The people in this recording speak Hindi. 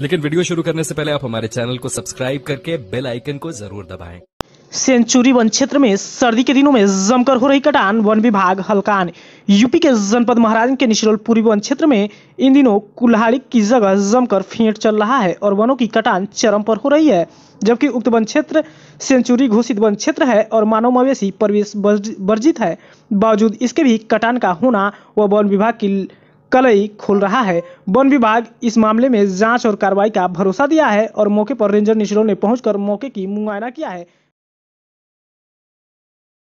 लेकिन वीडियो शुरू करने से पहले आप हमारे चैनल को सब्सक्राइब करके बेल आइकन को जरूर दबाएं। सेंचुरी वन क्षेत्र में सर्दी के दिनों में जमकर हो रही कटान वन विभाग हलकान यूपी के जनपद महाराज के निचलोल पूर्वी वन क्षेत्र में इन दिनों कुल्हाड़ी की जगह जमकर फेंट चल रहा है और वनों की कटान चरम पर हो रही है जबकि उक्त वन क्षेत्र सेंचुरी घोषित वन क्षेत्र है और मानव मवेशी प्रवेश वर्जित है बावजूद इसके भी कटान का होना व वन विभाग की कलई खोल रहा है वन विभाग इस मामले में जांच और कार्रवाई का भरोसा दिया है और मौके पर रेंजर निचलों ने पहुंचकर मौके की मुआयना किया है